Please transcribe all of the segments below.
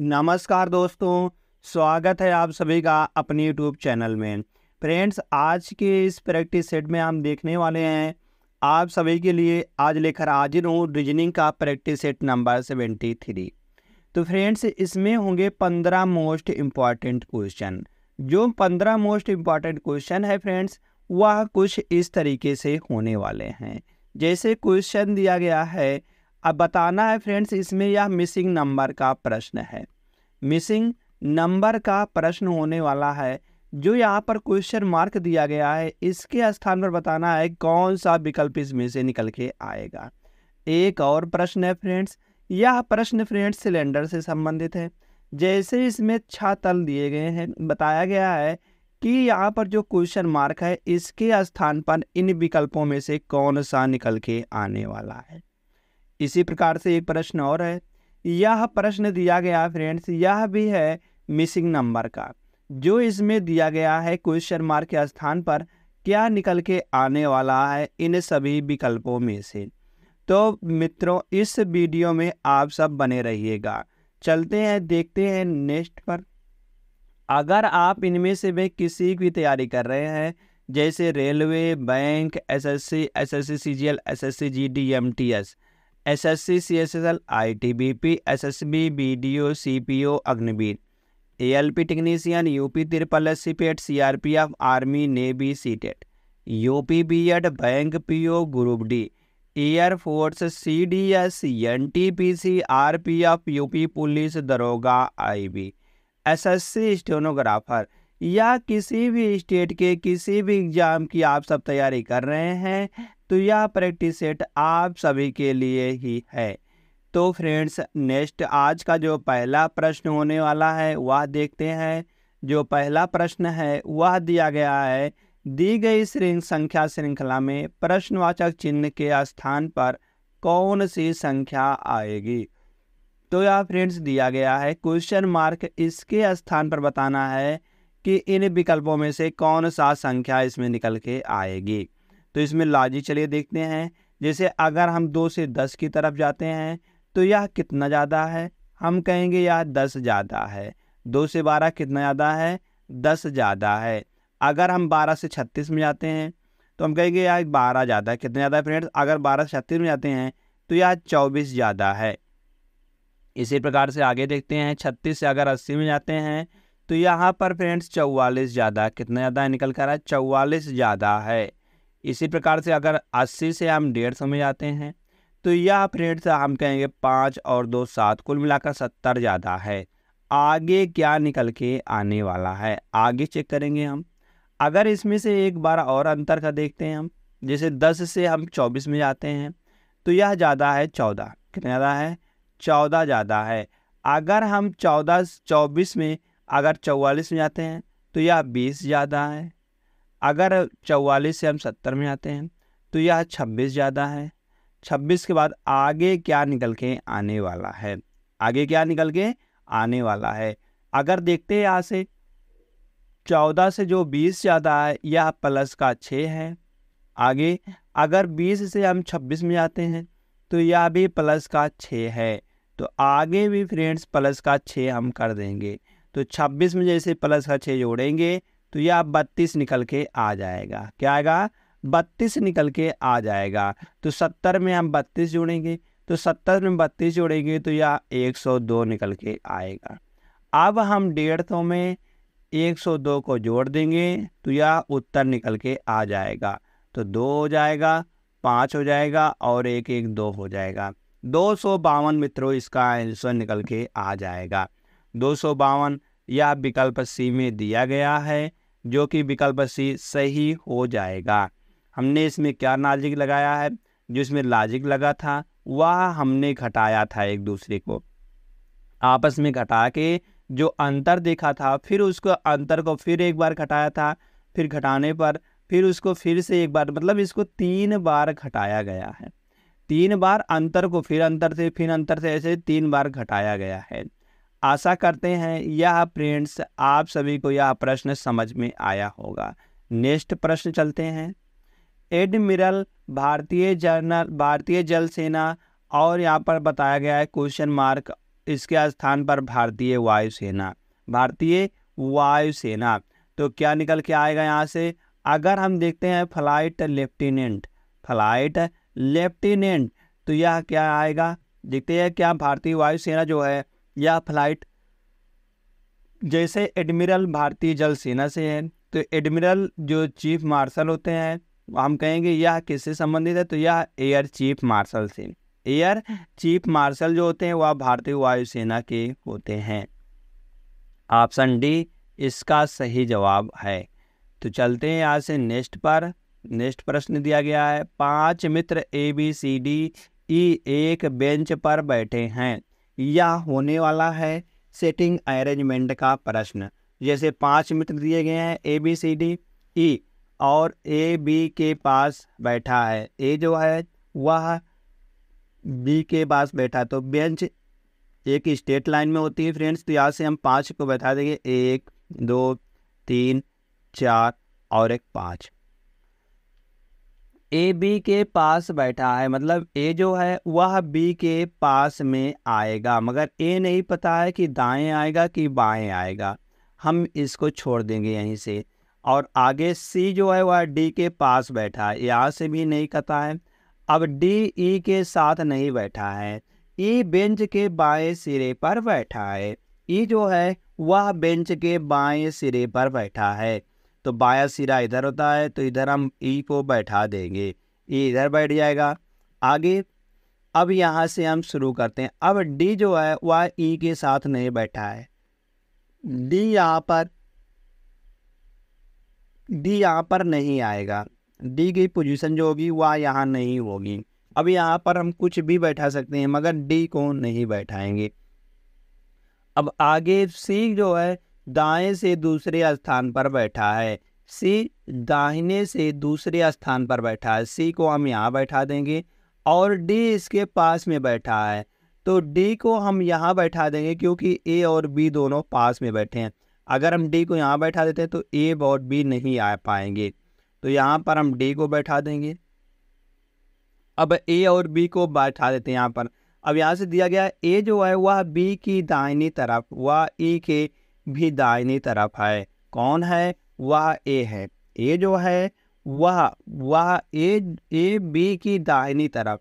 नमस्कार दोस्तों स्वागत है आप सभी का अपने यूट्यूब चैनल में फ्रेंड्स आज के इस प्रैक्टिस सेट में हम देखने वाले हैं आप सभी के लिए आज लेकर हाजिर हूँ रीजनिंग का practice set number seventy three तो फ्रेंड्स इसमें होंगे पंद्रह मोस्ट इम्पॉर्टेंट क्वेश्चन जो पंद्रह मोस्ट इम्पॉर्टेंट क्वेश्चन है फ्रेंड्स वह कुछ इस तरीके से होने वाले हैं जैसे क्वेश्चन दिया गया है अब बताना है फ्रेंड्स इसमें यह मिसिंग नंबर का प्रश्न है मिसिंग नंबर का प्रश्न होने वाला है जो यहाँ पर क्वेश्चन मार्क दिया गया है इसके स्थान पर बताना है कौन सा विकल्प इसमें से निकल के आएगा एक और प्रश्न है फ्रेंड्स यह प्रश्न फ्रेंड्स सिलेंडर से संबंधित है जैसे इसमें छा तल दिए गए हैं बताया गया है कि यहाँ पर जो क्वेश्चन मार्क है इसके स्थान पर इन विकल्पों में से कौन सा निकल के आने वाला है इसी प्रकार से एक प्रश्न और है यह प्रश्न दिया गया फ्रेंड्स यह भी है मिसिंग नंबर का जो इसमें दिया गया है क्वेश्चन मार्क के स्थान पर क्या निकल के आने वाला है इन सभी विकल्पों में से तो मित्रों इस वीडियो में आप सब बने रहिएगा चलते हैं देखते हैं नेक्स्ट पर अगर आप इनमें से भी किसी की तैयारी कर रहे हैं जैसे railway bank SSC SSC CGL SSC GDMTS S S C C S S L I T B P S S B B D O C P O Agniveer A L P technician U P triple S C PET C R P F army navy C TET U P B Ed bank P O group D air force C D S N T P C R P F you P police दरोगा I B S S C stenographer या किसी भी state के किसी भी exam की आप सब तैयारी कर रहे हैं तो यह प्रैक्टिस सेट आप सभी के लिए ही है तो फ्रेंड्स नेक्स्ट आज का जो पहला प्रश्न होने वाला है वह देखते हैं जो पहला प्रश्न है वह दिया गया है दी गई श्रृंग संख्या श्रृंखला में प्रश्नवाचक चिन्ह के स्थान पर कौन सी संख्या आएगी तो यह फ्रेंड्स दिया गया है क्वेश्चन मार्क इसके स्थान पर बताना है कि इन विकल्पों में से कौन सा संख्या इसमें निकल के आएगी तो इसमें लॉजिक चलिए देखते हैं जैसे अगर हम दो से दस की तरफ जाते हैं तो यह कितना ज़्यादा है हम कहेंगे यह दस ज़्यादा है दो से बारह कितना ज़्यादा है दस ज़्यादा है अगर हम बारह से छत्तीस में जाते हैं तो हम कहेंगे यह बारह ज़्यादा है कितना ज़्यादा है फ्रेंड्स अगर बारह से छत्तीस में जाते हैं तो यह चौबीस ज़्यादा है इसी प्रकार से आगे देखते हैं छत्तीस से अगर अस्सी में जाते हैं तो यहाँ पर फ्रेंड्स चौवालीस ज़्यादा कितना ज़्यादा निकल कर रहा है चौवालीस ज़्यादा है इसी प्रकार से अगर 80 से हम डेढ़ सौ में जाते हैं तो यह से हम कहेंगे पाँच और दो सात कुल मिलाकर सत्तर ज़्यादा है आगे क्या निकल के आने वाला है आगे चेक करेंगे हम अगर इसमें से एक बार और अंतर का देखते हैं हम जैसे दस से हम चौबीस में जाते हैं तो यह ज़्यादा है चौदह कितना ज़्यादा है चौदह ज़्यादा है अगर हम चौदह चौबीस में अगर चौवालीस में जाते हैं तो यह बीस ज़्यादा है अगर चौवालीस से हम सत्तर में आते हैं तो यह छब्बीस ज़्यादा है छब्बीस के बाद आगे क्या निकल के आने वाला है आगे क्या निकल के आने वाला है अगर देखते हैं यहाँ से चौदह से जो बीस ज़्यादा है यह प्लस का छः है आगे अगर बीस से हम छब्बीस में जाते हैं तो यह भी प्लस का छः है तो आगे भी फ्रेंड्स प्लस का छः हम कर देंगे तो छब्बीस में जैसे प्लस का छः जोड़ेंगे तो यह आप बत्तीस निकल के आ जाएगा क्या आएगा बत्तीस निकल के आ जाएगा तो सत्तर में हम बत्तीस जोड़ेंगे तो सत्तर में बत्तीस जोड़ेंगे तो यह एक सौ दो निकल के आएगा अब हम डेढ़ सौ में एक सौ दो को जोड़ देंगे तो यह उत्तर निकल के आ जाएगा तो दो हो जाएगा पाँच हो जाएगा और एक एक दो हो जाएगा दो सौ बावन मित्रों इसका आंसर निकल के आ जाएगा दो सौ बावन यह विकल्प सी में दिया गया है जो कि विकल्प सी सही हो जाएगा हमने इसमें क्या लॉजिक लगाया है जो इसमें लॉजिक लगा था वह हमने घटाया था एक दूसरे को आपस में घटा के जो अंतर देखा था फिर उसको अंतर को फिर एक बार घटाया था फिर घटाने पर फिर उसको फिर से एक बार मतलब इसको तीन बार घटाया गया है तीन बार अंतर को फिर अंतर से फिर अंतर से ऐसे तीन बार घटाया गया है आशा करते हैं यह फ्रेंड्स आप सभी को यह प्रश्न समझ में आया होगा नेक्स्ट प्रश्न चलते हैं एडमिरल भारतीय जनरल भारतीय जल सेना और यहाँ पर बताया गया है क्वेश्चन मार्क इसके स्थान पर भारतीय वायुसेना भारतीय वायुसेना तो क्या निकल के आएगा यहाँ से अगर हम देखते हैं फ्लाइट लेफ्टिनेंट फ्लाइट लेफ्टिनेंट तो यह क्या आएगा देखते हैं क्या भारतीय वायुसेना जो है या फ्लाइट जैसे एडमिरल भारतीय जल सेना से है तो एडमिरल जो चीफ मार्शल होते हैं हम कहेंगे यह किससे संबंधित है तो यह एयर चीफ मार्शल से एयर चीफ मार्शल जो होते हैं वह भारतीय वायुसेना के होते हैं ऑप्शन डी इसका सही जवाब है तो चलते हैं यहाँ से नेक्स्ट पर नेक्स्ट प्रश्न दिया गया है पांच मित्र A B C D E एक बेंच पर बैठे हैं या होने वाला है सेटिंग अरेंजमेंट का प्रश्न जैसे पांच मित्र दिए गए हैं A B C D E और ए बी के पास बैठा है ए जो है वह बी के पास बैठा तो बेंच एक स्टेट लाइन में होती है फ्रेंड्स तो यहाँ से हम पाँच को बता देंगे एक दो तीन चार और एक पाँच ए बी के पास बैठा है मतलब ए जो है वह बी के पास में आएगा मगर ए नहीं पता है कि दाएं आएगा कि बाएं आएगा हम इसको छोड़ देंगे यहीं से और आगे सी जो है वह डी के पास बैठा है यहाँ से भी नहीं पता है अब डी ई के साथ नहीं बैठा है ई e बेंच के बाएं सिरे पर बैठा है ई e जो है वह बेंच के बाएं सिरे पर बैठा है तो बाया सिरा इधर होता है तो इधर हम ई e को बैठा देंगे ये e इधर बैठ जाएगा आगे अब यहाँ से हम शुरू करते हैं अब डी जो है वह ई e के साथ नहीं बैठा है डी यहाँ पर डी यहाँ पर नहीं आएगा डी की पोजीशन जो होगी वह यहाँ नहीं होगी अब यहाँ पर हम कुछ भी बैठा सकते हैं मगर डी को नहीं बैठाएंगे अब आगे सी जो है दाएं से दूसरे स्थान पर बैठा है सी दाहिने से दूसरे स्थान पर बैठा है सी को हम यहाँ बैठा देंगे और डी इसके पास में बैठा है तो डी को हम यहाँ बैठा देंगे क्योंकि ए और बी दोनों पास में बैठे हैं अगर हम डी को यहाँ बैठा देते हैं तो ए और बी नहीं आ पाएंगे तो यहाँ पर हम डी को बैठा देंगे अब ए और बी को बैठा देते हैं यहाँ पर अब यहाँ से दिया गया ए जो है वह बी की दाहिनी तरफ वह ए के भी दाहिनी तरफ है कौन है वह ए है ए जो है वह वह ए ए बी की दाहिनी तरफ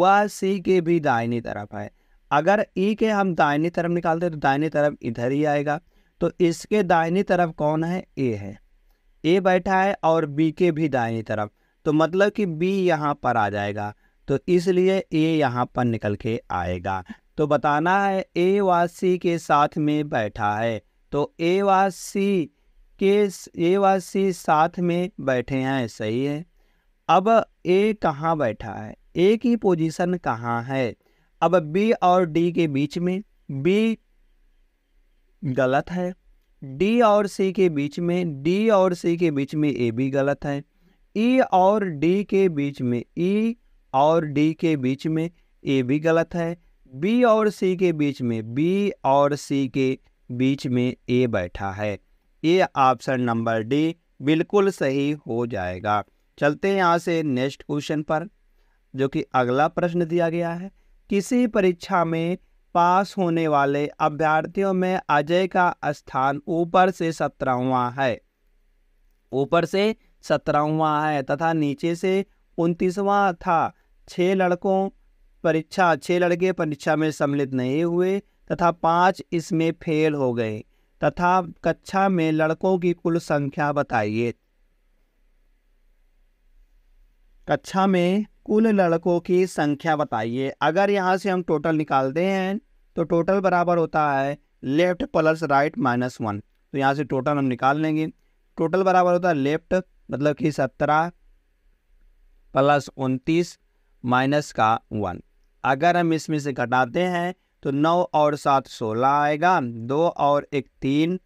वह सी के भी दाहिनी तरफ है अगर ई के हम दाहिनी तरफ निकालते तो दाहिनी तरफ इधर ही आएगा तो इसके दाहिनी तरफ कौन है ए है ए बैठा है और बी के भी दाहिनी तरफ तो मतलब कि बी यहाँ पर आ जाएगा तो इसलिए ए यहाँ पर निकल के आएगा तो बताना है ए व सी के साथ में बैठा है तो ए व सी के ए व सी साथ में बैठे हैं सही है अब ए कहाँ बैठा है ए की पोजीशन कहाँ है अब बी और डी के बीच में बी गलत है डी और सी के बीच में डी और सी के बीच में ए भी गलत है ई e और डी के बीच में ई e और डी के बीच में ए भी गलत है बी और सी के बीच में बी और सी के बीच में ए बैठा है ये ऑप्शन नंबर डी बिल्कुल सही हो जाएगा चलते हैं यहाँ से नेक्स्ट क्वेश्चन पर जो कि अगला प्रश्न दिया गया है किसी परीक्षा में पास होने वाले अभ्यर्थियों में अजय का स्थान ऊपर से सत्रहवा है ऊपर से सत्रहवा है तथा नीचे से उनतीसवा था छह लड़कों परीक्षा अच्छे लड़के परीक्षा में सम्मिलित नहीं हुए तथा पाँच इसमें फेल हो गए तथा कक्षा में लड़कों की कुल संख्या बताइए कक्षा में कुल लड़कों की संख्या बताइए अगर यहाँ से हम टोटल निकालते हैं तो टोटल बराबर होता है left plus right minus one तो यहाँ से टोटल हम निकाल लेंगे टोटल बराबर होता है लेफ्ट मतलब कि सत्रह प्लस उनतीस माइनस का वन अगर हम इसमें से घटाते हैं तो नौ और सात सोलह आएगा दो और एक तीन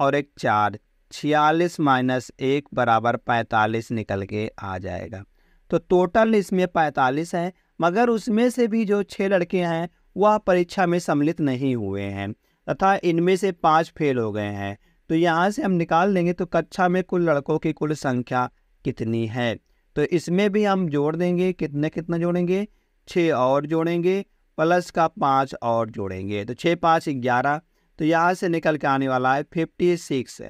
और एक चार छियालीस माइनस एक बराबर पैंतालीस निकल के आ जाएगा तो टोटल इसमें पैंतालीस है मगर उसमें से भी जो छः लड़के हैं वह परीक्षा में सम्मिलित नहीं हुए हैं तथा इनमें से पाँच फेल हो गए हैं तो यहाँ से हम निकाल लेंगे तो कक्षा में कुल लड़कों की कुल संख्या कितनी है तो इसमें भी हम जोड़ देंगे कितने कितना जोड़ेंगे छः और जोड़ेंगे प्लस का पाँच और जोड़ेंगे तो छः पाँच ग्यारह तो यहाँ से निकल के आने वाला है फिफ्टी सिक्स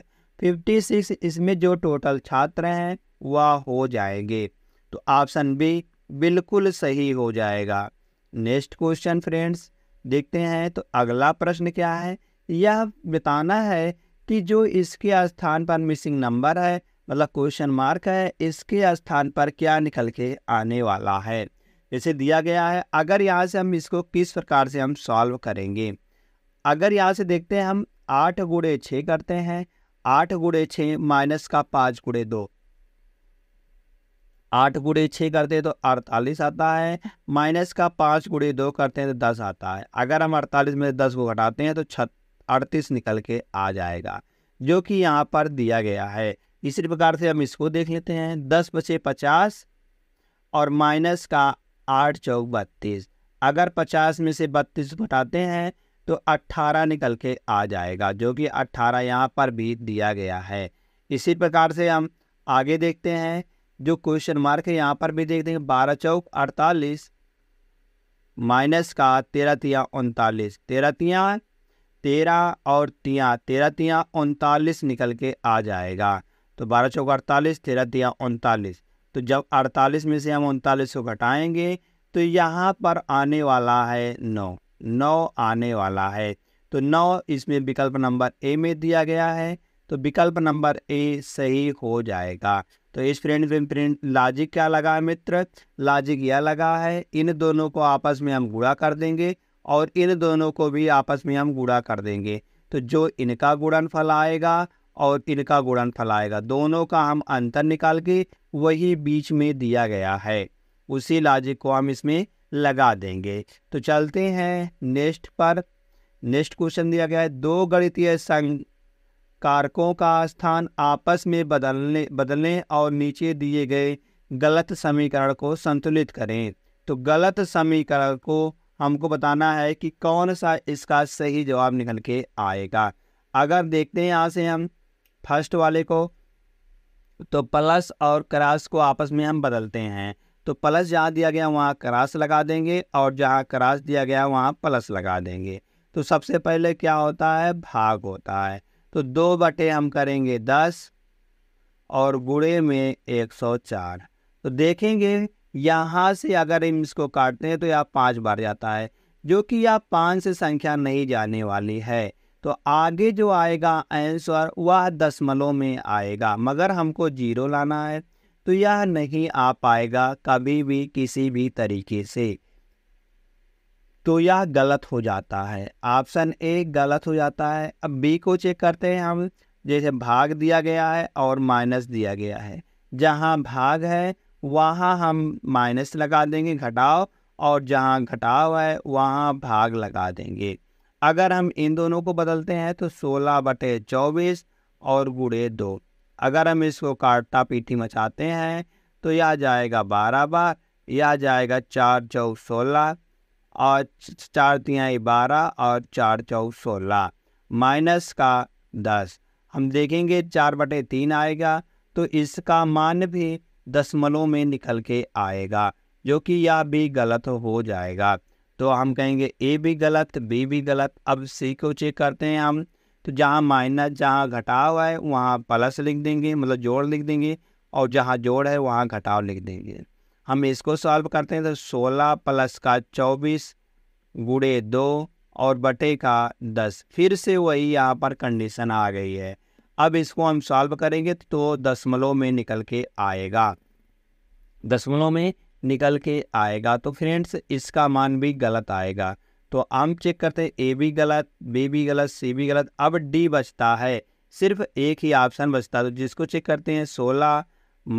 फिफ्टी सिक्स इसमें जो टोटल छात्र हैं वह हो जाएंगे तो ऑप्शन बी बिल्कुल सही हो जाएगा नेक्स्ट क्वेश्चन फ्रेंड्स देखते हैं तो अगला प्रश्न क्या है यह बताना है कि जो इसके स्थान पर मिसिंग नंबर है मतलब क्वेश्चन मार्क है इसके स्थान पर क्या निकल के आने वाला है जैसे दिया गया है अगर यहाँ से हम इसको किस प्रकार से हम सॉल्व करेंगे अगर यहाँ से देखते हैं हम आठ गुड़े छः करते हैं आठ गुड़े छः माइनस का पाँच गुड़े दो आठ गुड़े छः करते हैं तो अड़तालीस आता है माइनस का पाँच गुड़े दो करते हैं तो दस आता है अगर हम अड़तालीस में दस को घटाते हैं तो छत अड़तीस निकल के आ जाएगा जो कि यहाँ पर दिया गया है इसी प्रकार से हम इसको देख लेते हैं दस बचे पचास और माइनस का आठ चौक बत्तीस अगर पचास में से बत्तीस घटाते हैं तो अट्ठारह निकल के आ जाएगा जो कि अट्ठारह यहाँ पर भी दिया गया है इसी प्रकार से हम आगे देखते हैं जो क्वेश्चन मार्क है यहाँ पर भी देखते हैं बारह चौक अड़तालीस माइनस का तेरह तिया उनतालीस तेरह तिया तेरह और तिया तेरह तिया उनतालीस निकल के आ जाएगा तो बारह चौक अड़तालीस तेरह तिया उनतालीस तो जब अड़तालीस में से हम उनतालीस को घटाएंगे तो यहाँ पर आने वाला है नौ नौ आने वाला है तो नौ इसमें विकल्प नंबर ए में दिया गया है तो विकल्प नंबर ए सही हो जाएगा तो इस फ्रेंड प्रिंट लॉजिक क्या लगा है मित्र लॉजिक यह लगा है इन दोनों को आपस में हम गुड़ा कर देंगे और इन दोनों को भी आपस में हम गुड़ा कर देंगे तो जो इनका गुणनफल आएगा और इनका गुणनफल आएगा दोनों का हम अंतर निकाल के वही बीच में दिया गया है उसी लॉजिक को हम इसमें लगा देंगे तो चलते हैं नेक्स्ट पर नेक्स्ट क्वेश्चन दिया गया है दो गणितीय संघ कारकों का स्थान आपस में बदलने बदलने और नीचे दिए गए गलत समीकरण को संतुलित करें तो गलत समीकरण को हमको बताना है कि कौन सा इसका सही जवाब निकल के आएगा अगर देखते हैं यहाँ से हम फर्स्ट वाले को तो प्लस और क्रास को आपस में हम बदलते हैं तो प्लस जहाँ दिया गया वहाँ क्रास लगा देंगे और जहाँ क्रास दिया गया वहाँ प्लस लगा देंगे तो सबसे पहले क्या होता है भाग होता है तो दो बटे हम करेंगे दस और गुड़े में एक सौ चार तो देखेंगे यहाँ से अगर हम इसको काटते हैं तो यह पाँच बार जाता है जो कि यह पाँच से संख्या नहीं जाने वाली है तो आगे जो आएगा आंसर वह दशमलव में आएगा मगर हमको जीरो लाना है तो यह नहीं आ पाएगा कभी भी किसी भी तरीके से तो यह गलत हो जाता है ऑप्शन ए गलत हो जाता है अब बी को चेक करते हैं हम जैसे भाग दिया गया है और माइनस दिया गया है जहाँ भाग है वहाँ हम माइनस लगा देंगे घटाव और जहाँ घटाव है वहाँ भाग लगा देंगे अगर हम इन दोनों को बदलते हैं तो सोलह बटे चौबीस और गुड़े दो अगर हम इसको काटता पीटी मचाते हैं तो यह जाएगा बारह बार यह जाएगा चार चौ सोलह और चार तिहाई बारह और चार चौ सोलह माइनस का दस हम देखेंगे चार बटे तीन आएगा तो इसका मान भी दसमलों में निकल के आएगा जो कि यह भी गलत हो जाएगा तो हम कहेंगे ए भी गलत बी भी गलत अब सी को चेक करते हैं हम तो जहाँ माइनस जहाँ घटाव है वहाँ प्लस लिख देंगे मतलब जोड़ लिख देंगे और जहाँ जोड़ है वहाँ घटाव लिख देंगे हम इसको सॉल्व करते हैं तो सोलह प्लस का चौबीस गुड़े दो और बटे का दस फिर से वही यहाँ पर कंडीशन आ गई है अब इसको हम सॉल्व करेंगे तो दशमलव में निकल के आएगा दशमलव में निकल के आएगा तो फ्रेंड्स इसका मान भी गलत आएगा तो हम चेक करते हैं ए भी गलत बी भी गलत सी भी गलत अब डी बचता है सिर्फ एक ही ऑप्शन बचता है तो जिसको चेक करते हैं सोलह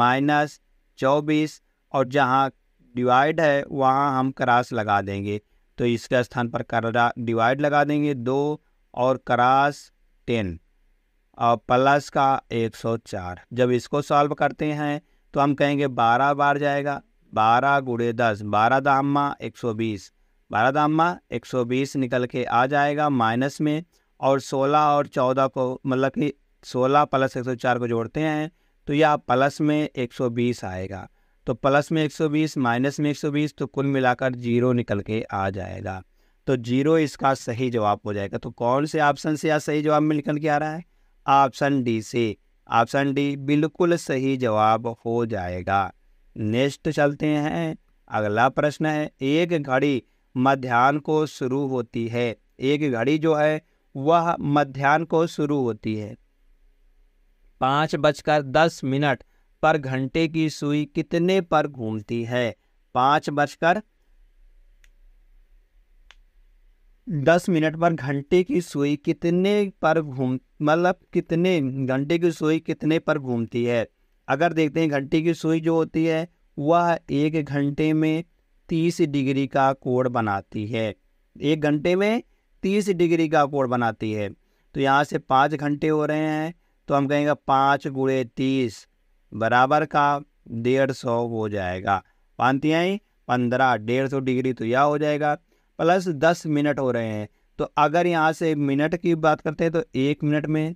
माइनस चौबीस और जहाँ डिवाइड है वहाँ हम क्रास लगा देंगे तो इसके स्थान पर करा डिवाइड लगा देंगे दो और क्रास टेन और प्लस का एक सौ चार जब इसको सॉल्व करते हैं तो हम कहेंगे बारह बार जाएगा बारह गुड़े दस बारह माँ एक सौ बीस बारह माँ एक सौ बीस निकल के आ जाएगा माइनस में और सोलह और चौदह को मतलब कि सोलह प्लस एक सौ चार को जोड़ते हैं तो यह प्लस में एक सौ बीस आएगा तो प्लस में एक सौ बीस माइनस में एक सौ बीस तो कुल मिलाकर जीरो निकल के आ जाएगा तो जीरो इसका सही जवाब हो जाएगा तो कौन से ऑप्शन से यह सही जवाब में निकल के आ रहा है ऑप्शन डी से ऑप्शन डी बिल्कुल सही जवाब हो जाएगा नेक्स्ट चलते हैं अगला प्रश्न है एक घड़ी मध्यान्ह को शुरू होती है एक घड़ी जो है वह मध्यान्ह को शुरू होती है पाँच बजकर दस मिनट पर घंटे की सुई कितने पर घूमती है पाँच बजकर दस मिनट पर घंटे की सुई कितने पर घूम मतलब कितने घंटे की सुई कितने पर घूमती है अगर देखते हैं घंटे की सुई जो होती है वह एक घंटे में तीस डिग्री का कोण बनाती है एक घंटे में तीस डिग्री का कोण बनाती है तो यहाँ से पाँच घंटे हो रहे हैं तो हम कहेंगे पाँच गुड़े तीस बराबर का डेढ़ सौ हो जाएगा पानतियाई पंद्रह डेढ़ सौ डिग्री तो यह हो जाएगा प्लस दस मिनट हो रहे हैं तो अगर यहाँ से मिनट की बात करते हैं तो एक मिनट में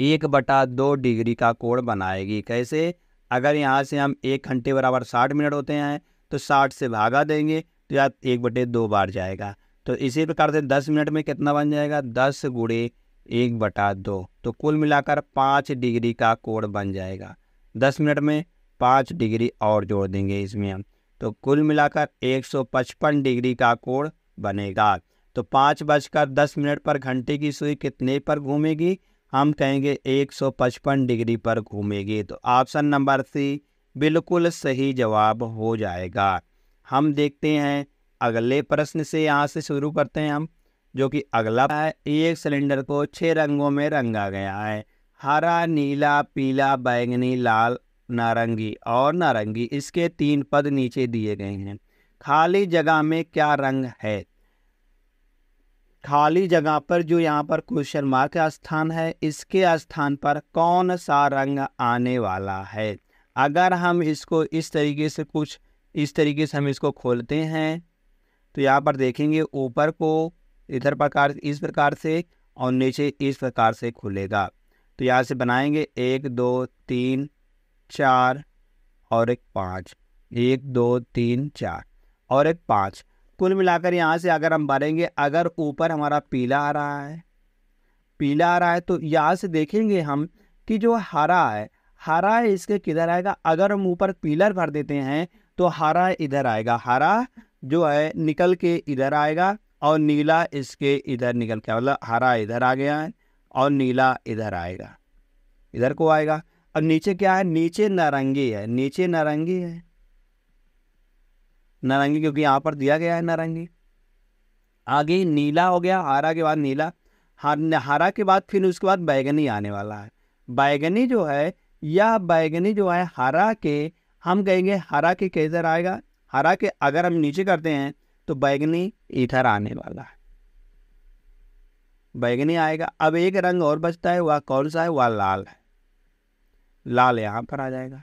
एक बटा दो डिग्री का कोण बनाएगी कैसे अगर यहाँ से हम एक घंटे बराबर साठ मिनट होते हैं तो साठ से भागा देंगे तो या एक बटे दो बार जाएगा तो इसी प्रकार से दस मिनट में कितना बन जाएगा दस गुड़े एक बटा दो तो कुल मिलाकर पाँच डिग्री का कोण बन जाएगा दस मिनट में पाँच डिग्री और जोड़ देंगे इसमें हम तो कुल मिलाकर एक सौ पचपन डिग्री का कोण बनेगा तो पाँच बजकर दस मिनट पर घंटे की सुई कितने पर घूमेगी हम कहेंगे 155 डिग्री पर घूमेगी तो ऑप्शन नंबर सी बिल्कुल सही जवाब हो जाएगा हम देखते हैं अगले प्रश्न से यहाँ से शुरू करते हैं हम जो कि अगला है एक सिलेंडर को छः रंगों में रंगा गया है हरा नीला पीला बैंगनी लाल नारंगी और नारंगी इसके तीन पद नीचे दिए गए हैं खाली जगह में क्या रंग है खाली जगह पर जो यहाँ पर क्वेश्चन मार्क स्थान है इसके स्थान पर कौन सा रंग आने वाला है अगर हम इसको इस तरीके से कुछ इस तरीके से हम इसको खोलते हैं तो यहाँ पर देखेंगे ऊपर को इधर प्रकार इस प्रकार से और नीचे इस प्रकार से खुलेगा तो यहाँ से बनाएंगे एक दो तीन चार और एक पाँच एक दो तीन चार और एक पाँच कुल मिलाकर यहाँ से अगर हम भरेंगे अगर ऊपर हमारा पीला आ रहा है पीला आ रहा है तो यहाँ से देखेंगे हम कि जो हरा है हरा है इसके किधर आएगा अगर हम ऊपर पीलर भर देते हैं तो हरा इधर आएगा हरा जो है निकल के इधर आएगा और नीला इसके इधर निकल के मतलब हरा इधर आ गया है और नीला इधर आएगा इधर को आएगा अब नीचे क्या है नीचे नारंगी है नीचे नारंगी है नारंगी क्योंकि यहाँ पर दिया गया है नारंगी आगे नीला हो गया हरा के बाद नीला हर हरा के बाद फिर उसके बाद बैगनी आने वाला है बैगनी जो है यह बैगनी जो है हरा के हम कहेंगे हरा के कैसे आएगा हरा के अगर हम नीचे करते हैं तो बैगनी इधर आने वाला है बैगनी आएगा अब एक रंग और बचता है वह कौन सा है वह लाल है लाल यहाँ पर आ जाएगा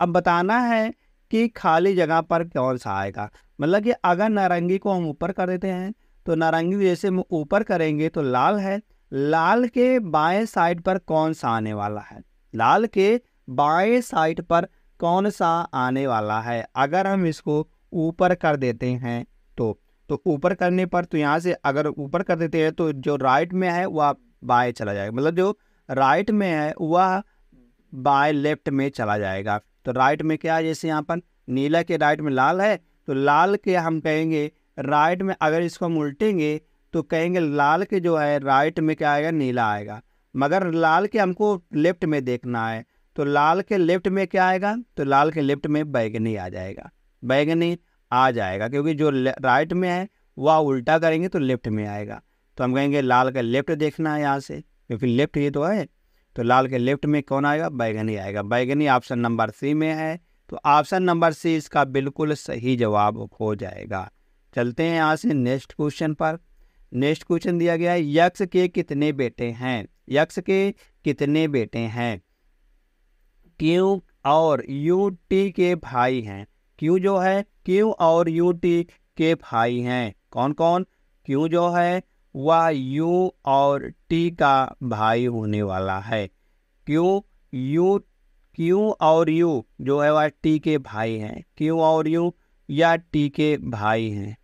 अब बताना है कि खाली जगह पर कौन सा आएगा मतलब कि अगर नारंगी को हम ऊपर कर देते हैं तो नारंगी जैसे हम ऊपर करेंगे तो लाल है लाल के बाएं साइड पर कौन सा आने वाला है लाल के बाएं साइड पर कौन सा आने वाला है अगर हम इसको ऊपर कर देते हैं तो तो ऊपर करने पर तो यहाँ से अगर ऊपर कर देते हैं तो जो राइट में है वह बाएं चला जाएगा मतलब जो राइट में है वह बाएं लेफ्ट में चला जाएगा तो राइट में क्या है जैसे यहाँ पर नीला के राइट में लाल है तो लाल के हम कहेंगे राइट में अगर इसको हम उल्टेंगे तो कहेंगे लाल के जो है राइट में क्या आएगा नीला आएगा मगर लाल के हमको लेफ्ट में देखना है तो लाल के लेफ्ट में क्या आएगा तो लाल के लेफ्ट में बैगनी आ जाएगा बैगनी आ जाएगा क्योंकि जो राइट में है वह उल्टा करेंगे तो लेफ्ट में आएगा तो हम कहेंगे लाल का लेफ्ट देखना है यहाँ से क्योंकि लेफ्ट ये तो है तो लाल के लेफ्ट में कौन आएगा बैगनी आएगा बैगनी ऑप्शन नंबर सी में है तो ऑप्शन नंबर सी इसका बिल्कुल सही जवाब हो जाएगा चलते हैं यहाँ से नेक्स्ट क्वेश्चन पर नेक्स्ट क्वेश्चन दिया गया है यक्ष के कितने बेटे हैं यक्ष के कितने बेटे हैं क्यू और यू टी के भाई हैं क्यू जो है क्यू और यू टी के भाई हैं कौन कौन क्यू जो है वह यू और टी का भाई होने वाला है क्यों यू क्यू और यू जो है वह टी के भाई हैं क्यू और यू या टी के भाई हैं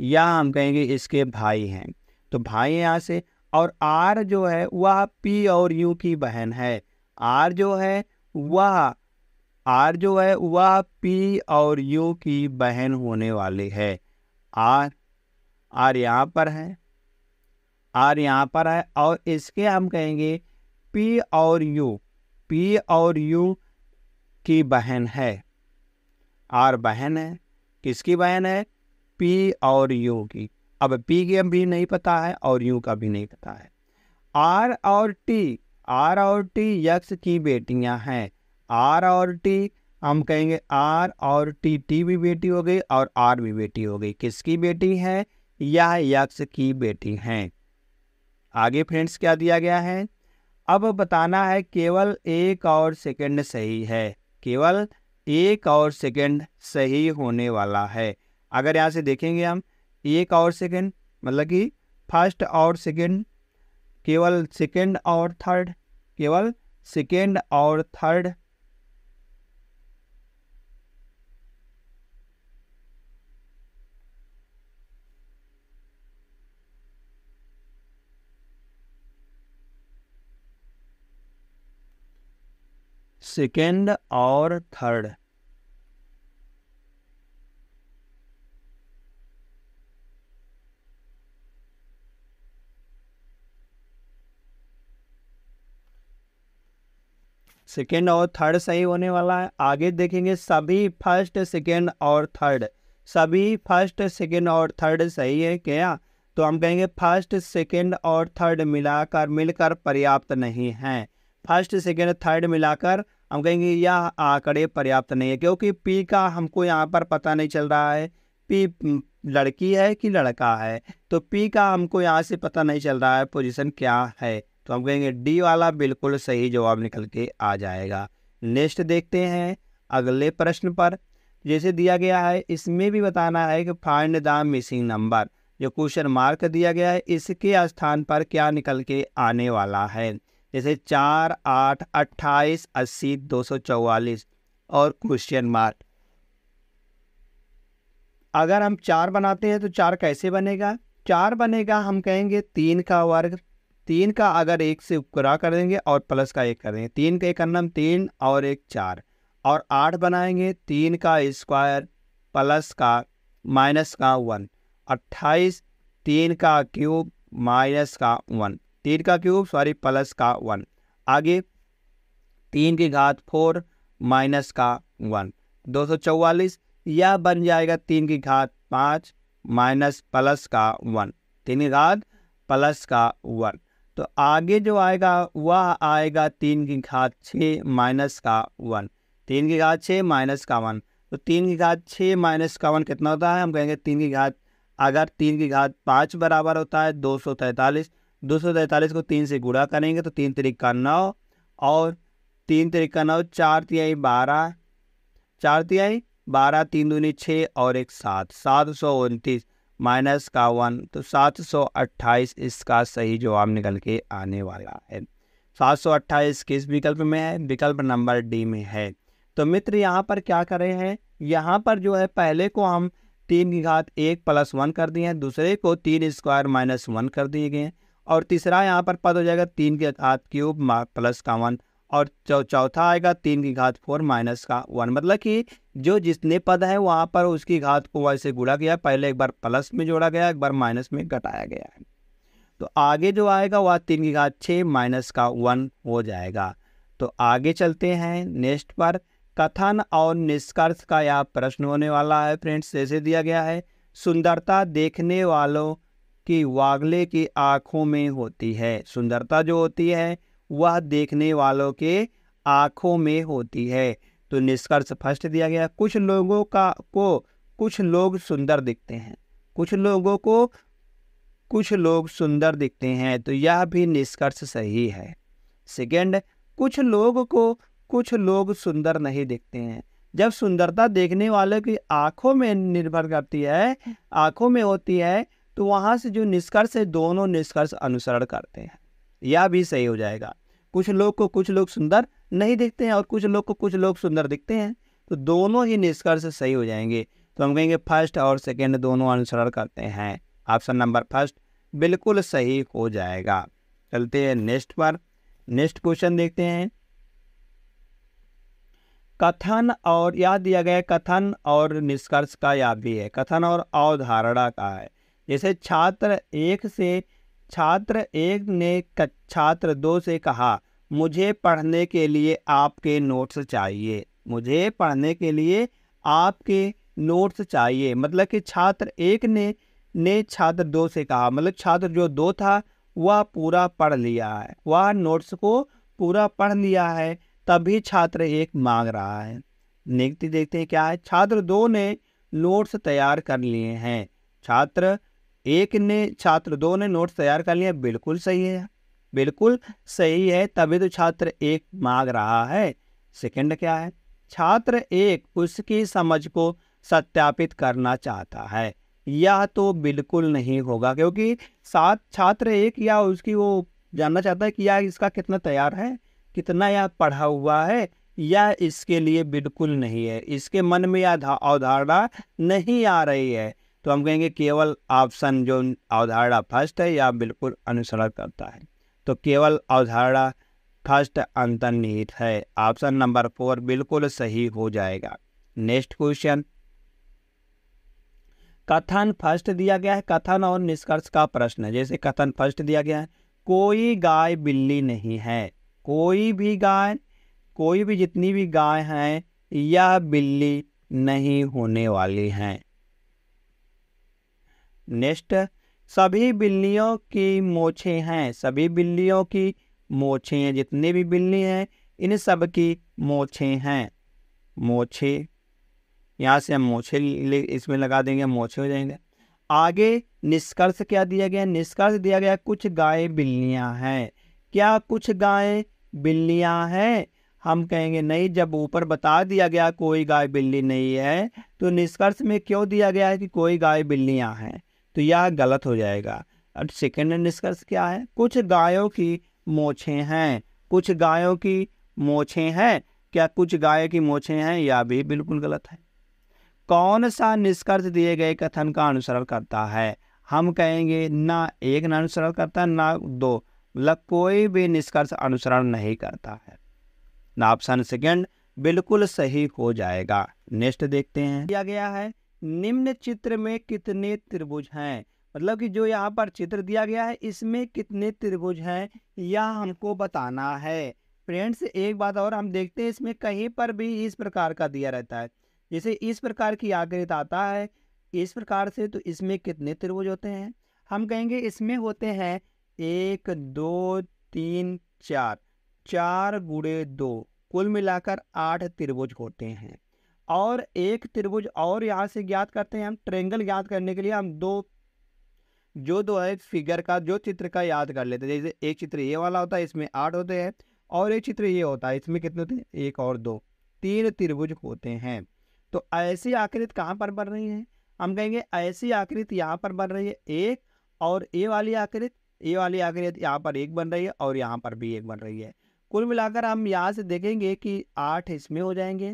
या हम कहेंगे इसके भाई हैं तो भाई यहाँ से और आर जो है वह पी और यू की बहन है आर जो है वह आर जो है वह पी और यू की बहन होने वाली है आर आर यहाँ पर है आर यहाँ पर है और इसके हम कहेंगे पी और यू पी और यू की बहन है आर बहन है किसकी बहन है पी और यू की अब पी की भी नहीं पता है और यू का भी नहीं पता है आर और टी आर और टी यक्ष की बेटियां हैं आर और टी हम कहेंगे आर और टी टी भी बेटी हो गई और आर भी बेटी हो गई किसकी बेटी है यह यक्ष की बेटी हैं आगे फ्रेंड्स क्या दिया गया है अब बताना है केवल एक और सेकंड सही है केवल एक और सेकंड सही होने वाला है अगर यहाँ से देखेंगे हम एक और सेकंड मतलब कि फर्स्ट और सेकंड केवल सेकंड और थर्ड केवल सेकंड और थर्ड सेकेंड और थर्ड सेकेंड और थर्ड सही होने वाला है आगे देखेंगे सभी फर्स्ट सेकेंड और थर्ड सभी फर्स्ट सेकेंड और थर्ड सही है क्या तो हम कहेंगे फर्स्ट सेकेंड और थर्ड मिलाकर मिलकर पर्याप्त नहीं है फर्स्ट सेकेंड थर्ड मिलाकर हम कहेंगे यह आंकड़े पर्याप्त नहीं है क्योंकि पी का हमको यहाँ पर पता नहीं चल रहा है पी लड़की है कि लड़का है तो पी का हमको यहाँ से पता नहीं चल रहा है पोजीशन क्या है तो हम कहेंगे डी वाला बिल्कुल सही जवाब निकल के आ जाएगा नेक्स्ट देखते हैं अगले प्रश्न पर जैसे दिया गया है इसमें भी बताना है कि फाइंड द मिसिंग नंबर जो क्वेश्चन मार्क दिया गया है इसके स्थान पर क्या निकल के आने वाला है जैसे चार आठ अट्ठाईस अस्सी दो सौ चौवालीस और क्वेश्चन मार्क अगर हम चार बनाते हैं तो चार कैसे बनेगा चार बनेगा हम कहेंगे तीन का वर्ग तीन का अगर एक से उपकरा कर देंगे और प्लस का एक कर देंगे तीन का एक अन्नम तीन और एक चार और आठ बनाएंगे तीन का स्क्वायर प्लस का माइनस का वन अट्ठाईस तीन का क्यूब माइनस का वन तीन का क्यूब सॉरी प्लस का वन आगे तीन की घात फोर माइनस का वन दो सौ चौवालीस यह बन जाएगा तीन की घात पाँच माइनस प्लस का वन तीन की घात प्लस का वन तो आगे जो आएगा वह आएगा तीन की घात छः माइनस का वन तीन की घात छः माइनस का वन तो तीन की घात छः माइनस का वन कितना होता है हम कहेंगे तीन की घात अगर तीन की घात पाँच बराबर होता है दो सौ तैंतालीस दो सौ तैंतालीस को तीन से गुड़ा करेंगे तो तीन तरीक का नौ और तीन तरीक का नौ चार तिहाई बारह चार तिहाई बारह तीन दूनी छः और एक सात सात सौ उनतीस माइनस का वन तो सात सौ अट्ठाईस इसका सही जवाब निकल के आने वाला है सात सौ अट्ठाईस किस विकल्प में है विकल्प नंबर डी में है तो मित्र यहाँ पर क्या कर रहे हैं यहाँ पर जो है पहले को हम तीन की घात एक प्लस वन कर दिए हैं दूसरे को तीन स्क्वायर माइनस वन कर दिए गए हैं और तीसरा यहाँ पर पद हो जाएगा तीन की घात क्यूब प्लस का वन और चौथा आएगा तीन की घात फोर माइनस का वन मतलब कि जो जितने पद है वहाँ पर उसकी घात को वैसे गुड़ा गया पहले एक बार प्लस में जोड़ा गया एक बार माइनस में घटाया गया है तो आगे जो आएगा वह तीन की घात छः माइनस का वन हो जाएगा तो आगे चलते हैं नेक्स्ट पर कथन और निष्कर्ष का यह प्रश्न होने वाला है फ्रेंड्स जैसे दिया गया है सुंदरता देखने वालों की वागले की आँखों में होती है सुंदरता जो होती है वह देखने वालों के आँखों में होती है तो निष्कर्ष फर्स्ट दिया गया कुछ लोगों का को कुछ लोग सुंदर दिखते हैं कुछ लोगों को कुछ लोग सुंदर दिखते हैं तो यह भी निष्कर्ष सही है सेकंड कुछ लोग को कुछ लोग सुंदर नहीं दिखते हैं जब सुंदरता देखने वालों की आंखों में निर्भर करती है आंखों में होती है तो वहाँ से जो निष्कर्ष है दोनों निष्कर्ष अनुसरण करते हैं यह भी सही हो जाएगा कुछ लोग को कुछ लोग सुंदर नहीं दिखते हैं और कुछ लोग को कुछ लोग सुंदर दिखते हैं तो दोनों ही निष्कर्ष सही हो जाएंगे तो हम कहेंगे फर्स्ट और सेकेंड दोनों अनुसरण करते हैं ऑप्शन नंबर फर्स्ट बिल्कुल सही हो जाएगा चलते हैं नेक्स्ट पर नेक्स्ट क्वेश्चन देखते हैं कथन और याद दिया गया कथन और निष्कर्ष का याद भी है कथन और अवधारणा का है जैसे छात्र एक से छात्र एक ने छात्र दो से कहा मुझे पढ़ने के लिए आपके नोट्स चाहिए मुझे पढ़ने के लिए आपके नोट्स चाहिए मतलब कि छात्र एक ने ने छात्र दो से कहा मतलब छात्र जो दो था वह पूरा पढ़ लिया है वह नोट्स को पूरा पढ़ लिया है तभी छात्र एक मांग रहा है नियुक्ति देखते हैं क्या है छात्र दो ने नोट्स तैयार कर लिए हैं छात्र एक ने छात्र दो ने नोट्स तैयार कर लिया बिल्कुल सही है बिल्कुल सही है तभी तो छात्र एक मांग रहा है सेकंड क्या है छात्र एक उसकी समझ को सत्यापित करना चाहता है यह तो बिल्कुल नहीं होगा क्योंकि साथ छात्र एक या उसकी वो जानना चाहता है कि यह इसका कितना तैयार है कितना यह पढ़ा हुआ है यह इसके लिए बिल्कुल नहीं है इसके मन में यह अवधारणा नहीं आ रही है तो हम कहेंगे केवल ऑप्शन जो अवधारणा फर्स्ट है या बिल्कुल अनुसरण करता है तो केवल अवधारणा फर्स्ट अंतर्निहित है ऑप्शन नंबर फोर बिल्कुल सही हो जाएगा नेक्स्ट क्वेश्चन कथन फर्स्ट दिया गया है कथन और निष्कर्ष का प्रश्न है जैसे कथन फर्स्ट दिया गया है कोई गाय बिल्ली नहीं है कोई भी गाय कोई भी जितनी भी गाय हैं यह बिल्ली नहीं होने वाली हैं नेक्स्ट सभी बिल्लियों की मोछे हैं सभी बिल्लियों की मोछे हैं जितनी भी बिल्ली हैं इन सब की मोछे हैं मोछे यहाँ से हम मोछे इसमें लगा देंगे मोछे हो जाएंगे आगे निष्कर्ष क्या दिया गया निष्कर्ष दिया गया कुछ गाय बिल्लियाँ हैं क्या कुछ गाय बिल्लियाँ हैं हम कहेंगे नहीं जब ऊपर बता दिया गया कोई गाय बिल्ली नहीं है तो निष्कर्ष में क्यों दिया गया है कि कोई गाय बिल्लियाँ हैं तो यह गलत हो जाएगा अब सेकेंड निष्कर्ष क्या है कुछ गायों की मोछे हैं कुछ गायों की मोछे हैं क्या कुछ गाय की मोछे हैं यह भी बिल्कुल गलत है कौन सा निष्कर्ष दिए गए कथन का अनुसरण करता है हम कहेंगे ना एक ना अनुसरण करता है ना दो मतलब कोई भी निष्कर्ष अनुसरण नहीं करता है ना ऑप्शन सेकेंड बिल्कुल सही हो जाएगा नेक्स्ट देखते हैं दिया गया है निम्न चित्र में कितने त्रिभुज हैं मतलब कि जो यहाँ पर चित्र दिया गया है इसमें कितने त्रिभुज हैं यह हमको बताना है फ्रेंड्स एक बात और हम देखते हैं इसमें कहीं पर भी इस प्रकार का दिया रहता है जैसे इस प्रकार की आकृत आता है इस प्रकार से तो इसमें कितने त्रिभुज होते हैं हम कहेंगे इसमें होते हैं एक दो तीन चार चार गुड़े दो कुल मिलाकर आठ त्रिभुज होते हैं और एक त्रिभुज और यहाँ से ज्ञात करते हैं हम ट्रेंगल ज्ञात करने के लिए हम दो जो दो है फिगर का जो चित्र का याद कर लेते हैं जैसे एक चित्र ये वाला होता है इसमें आठ होते हैं और एक चित्र ये होता है इसमें कितने होते हैं एक और दो तीन त्रिभुज होते हैं तो ऐसी आकृत कहाँ पर बन रही है हम कहेंगे ऐसी आकृत यहाँ पर बन रही है एक और ए वाली आकृत ए वाली आकृत यहाँ पर एक बन रही है और यहाँ पर भी एक बन रही है कुल मिलाकर हम यहाँ से देखेंगे कि आठ इसमें हो जाएंगे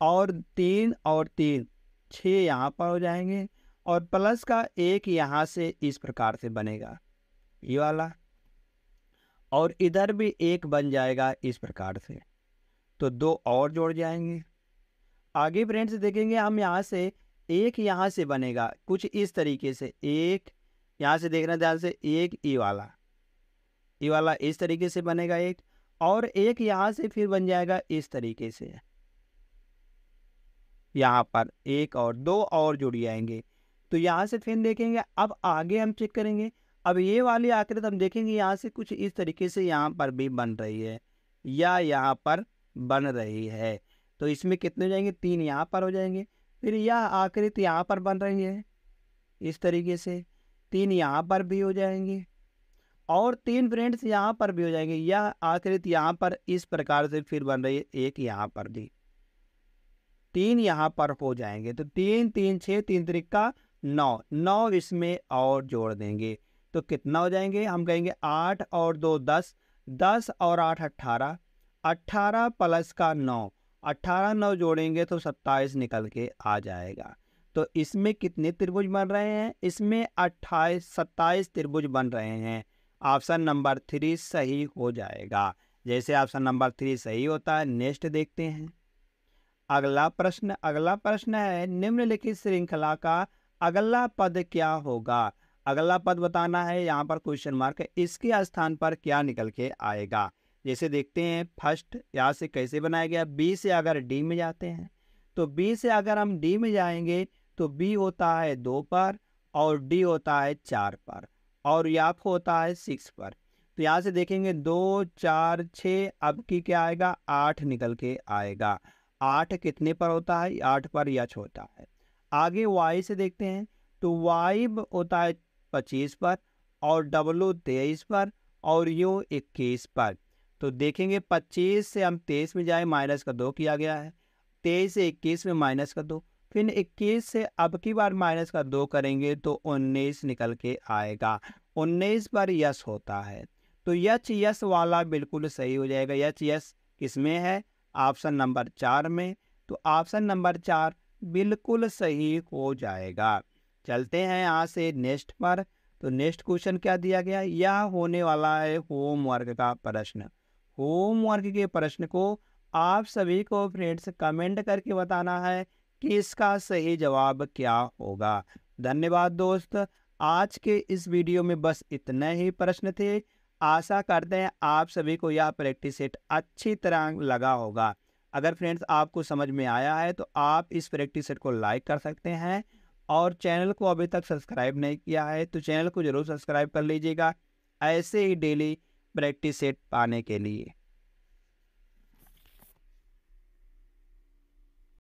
और तीन और तीन छः यहाँ पर हो जाएंगे और प्लस का एक यहाँ से इस प्रकार से बनेगा ये वाला और इधर भी एक बन जाएगा इस प्रकार से तो दो और जोड़ जाएंगे आगे फ्रेंड्स देखेंगे हम यहाँ से एक यहाँ से बनेगा कुछ इस तरीके से एक यहाँ से देखना ध्यान से एक ई वाला ई वाला इस तरीके से बनेगा एक और एक यहाँ से फिर बन जाएगा इस तरीके से यहाँ पर एक और दो और जुड़ जाएंगे तो यहाँ से फिर देखेंगे अब आगे हम चेक करेंगे अब ये वाली आकृत हम देखेंगे यहाँ से कुछ इस तरीके से यहाँ पर भी बन रही है या यहाँ पर बन रही है तो इसमें कितने हो जाएंगे तीन यहाँ पर हो जाएंगे फिर यह आकृत यहाँ पर बन रही है इस तरीके से तीन यहाँ पर भी हो जाएंगे और तीन फ्रेंड्स यहाँ पर भी हो जाएंगे यह आकृत यहाँ पर इस प्रकार से फिर बन रही है एक यहाँ पर भी तीन यहाँ पर हो जाएंगे तो तीन तीन छः तीन तरीका नौ नौ इसमें और जोड़ देंगे तो कितना हो जाएंगे हम कहेंगे आठ और दो दस दस और आठ अट्ठारह अट्ठारह प्लस का नौ अट्ठारह नौ जोड़ेंगे तो सत्ताईस निकल के आ जाएगा तो इसमें कितने त्रिभुज बन रहे हैं इसमें अट्ठाईस सत्ताईस त्रिभुज बन रहे हैं ऑप्शन नंबर थ्री सही हो जाएगा जैसे ऑप्शन नंबर थ्री सही होता है नेक्स्ट देखते हैं अगला प्रश्न अगला प्रश्न है निम्नलिखित श्रृंखला का अगला पद क्या होगा अगला पद बताना है यहाँ पर क्वेश्चन मार्क इसके स्थान पर क्या निकल के आएगा जैसे देखते हैं फर्स्ट यहाँ से कैसे बनाया गया बी से अगर डी में जाते हैं तो बी से अगर हम डी में जाएंगे तो बी होता है दो पर और डी होता है चार पर और याप होता है सिक्स पर तो यहाँ से देखेंगे दो चार छः अब की क्या आएगा आठ निकल के आएगा आठ कितने पर होता है आठ पर यच होता है आगे वाई से देखते हैं तो वाई होता है पच्चीस पर और डब्लू तेईस पर और यू इक्कीस पर तो देखेंगे पच्चीस से हम तेईस में जाए माइनस का दो किया गया है तेईस से इक्कीस में माइनस का दो फिर इक्कीस से अब की बार माइनस का दो करेंगे तो उन्नीस निकल के आएगा उन्नीस पर यश होता है तो यच यश वाला बिल्कुल सही हो जाएगा यच यश किस में है ऑप्शन नंबर चार में तो ऑप्शन नंबर चार बिल्कुल सही हो जाएगा चलते हैं यहाँ से नेक्स्ट पर तो नेक्स्ट क्वेश्चन क्या दिया गया यह होने वाला है होमवर्क का प्रश्न होमवर्क के प्रश्न को आप सभी को फ्रेंड्स कमेंट करके बताना है कि इसका सही जवाब क्या होगा धन्यवाद दोस्त आज के इस वीडियो में बस इतने ही प्रश्न थे आशा करते हैं आप सभी को यह प्रैक्टिस सेट अच्छी तरह लगा होगा अगर फ्रेंड्स आपको समझ में आया है तो आप इस प्रैक्टिस सेट को लाइक कर सकते हैं और चैनल को अभी तक सब्सक्राइब नहीं किया है तो चैनल को ज़रूर सब्सक्राइब कर लीजिएगा ऐसे ही डेली प्रैक्टिस सेट पाने के लिए